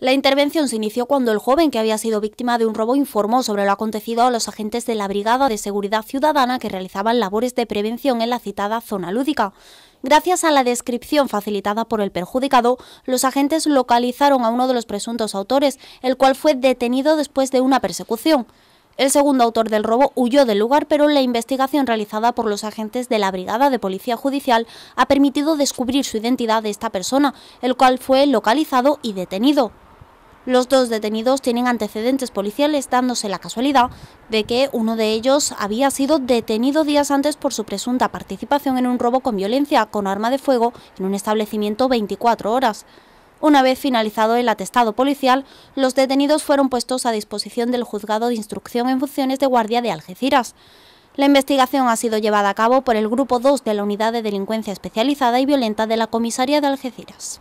La intervención se inició cuando el joven que había sido víctima de un robo informó sobre lo acontecido a los agentes de la Brigada de Seguridad Ciudadana que realizaban labores de prevención en la citada zona lúdica. Gracias a la descripción facilitada por el perjudicado, los agentes localizaron a uno de los presuntos autores, el cual fue detenido después de una persecución. El segundo autor del robo huyó del lugar, pero la investigación realizada por los agentes de la Brigada de Policía Judicial ha permitido descubrir su identidad de esta persona, el cual fue localizado y detenido. Los dos detenidos tienen antecedentes policiales, dándose la casualidad de que uno de ellos había sido detenido días antes por su presunta participación en un robo con violencia con arma de fuego en un establecimiento 24 horas. Una vez finalizado el atestado policial, los detenidos fueron puestos a disposición del juzgado de instrucción en funciones de guardia de Algeciras. La investigación ha sido llevada a cabo por el Grupo 2 de la Unidad de Delincuencia Especializada y Violenta de la Comisaría de Algeciras.